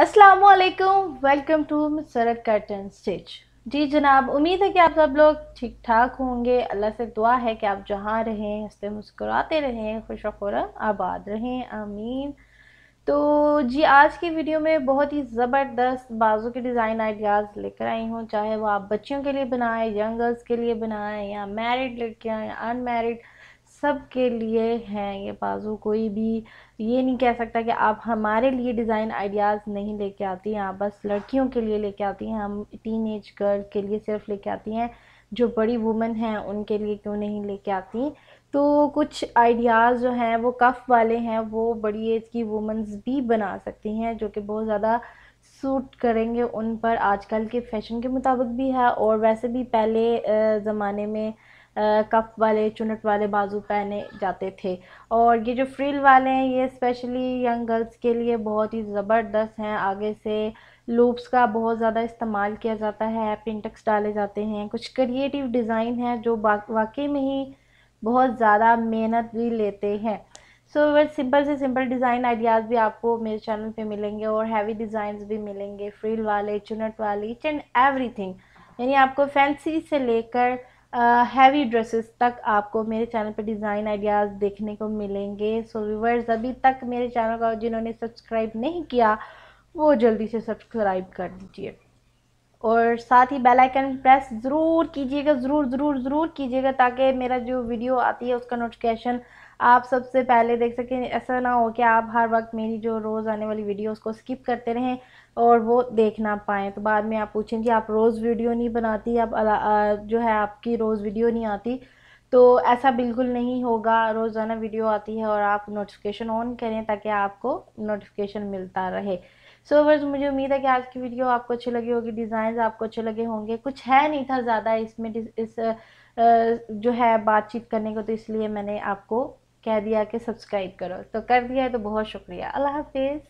वालेकुम welcome to सरक curtain stitch जी जनाब उम्मीद है कि आप सब लोग ठीक ठाक होंगे अल्लाह से दुआ है कि आप जहाँ रहें हंसते मुस्कुराते रहें खुश आबाद रहें आमीन तो जी आज की वीडियो में बहुत ही ज़बरदस्त बाजू के डिज़ाइन आइडियाज़ लेकर आई हूँ चाहे वो आप बच्चियों के लिए बनाएं यंग गर्ल्स के लिए बनाएं या मैरिड लड़कियाँ या अनमेरिड सब के लिए हैं ये बाज़ू कोई भी ये नहीं कह सकता कि आप हमारे लिए डिज़ाइन आइडियाज़ नहीं लेके आती हैं आप बस लड़कियों के लिए लेके आती हैं हम टीन एज गर्ल के लिए सिर्फ लेके आती हैं जो बड़ी वुमेन हैं उनके लिए क्यों नहीं लेके आती तो कुछ आइडियाज़ जो हैं वो कफ़ वाले हैं वो बड़ी एज की वुमेंस भी बना सकती हैं जो कि बहुत ज़्यादा सूट करेंगे उन पर आजकल के फ़ैशन के मुताबिक भी है और वैसे भी पहले ज़माने में कफ़ वाले चुनट वाले बाजू पहने जाते थे और ये जो फ्रिल वाले हैं ये स्पेशली यंग गर्ल्स के लिए बहुत ही ज़बरदस्त हैं आगे से लूप्स का बहुत ज़्यादा इस्तेमाल किया जाता है पिंटक्स डाले जाते हैं कुछ क्रिएटिव डिज़ाइन है जो वाकई में ही बहुत ज़्यादा मेहनत भी लेते हैं सो so, वह सिंपल से सिंपल डिज़ाइन आइडियाज़ भी आपको मेरे चैनल पे मिलेंगे और हैवी डिज़ाइन भी मिलेंगे फ्रिल वाले चुनट वाले इच एंड एवरीथिंग यानी आपको फैंसी से लेकर हैवी uh, ड्रेसेस तक आपको मेरे चैनल पर डिज़ाइन आइडियाज़ देखने को मिलेंगे सो so, व्यूवर्स अभी तक मेरे चैनल का जिन्होंने सब्सक्राइब नहीं किया वो जल्दी से सब्सक्राइब कर दीजिए और साथ ही बेल आइकन प्रेस ज़रूर कीजिएगा ज़रूर ज़रूर ज़रूर कीजिएगा ताकि मेरा जो वीडियो आती है उसका नोटिफिकेशन आप सबसे पहले देख सकें ऐसा ना हो कि आप हर वक्त मेरी जो रोज़ आने वाली वीडियोस को स्किप करते रहें और वो देख ना पाएँ तो बाद में आप पूछें कि आप रोज़ वीडियो नहीं बनाती आप जो है आपकी रोज़ वीडियो नहीं आती तो ऐसा बिल्कुल नहीं होगा रोज़ाना वीडियो आती है और आप नोटिफिकेशन ऑन करें ताकि आपको नोटिफिकेशन मिलता रहे सो so, मुझे उम्मीद है कि आज की वीडियो आपको अच्छी लगी होगी डिज़ाइन आपको अच्छे लगे होंगे कुछ है नहीं था ज़्यादा इसमें इस जो है बातचीत करने को तो इसलिए मैंने आपको कह दिया कि सब्सक्राइब करो तो कर दिया है तो बहुत शुक्रिया अल्लाह हाफिज़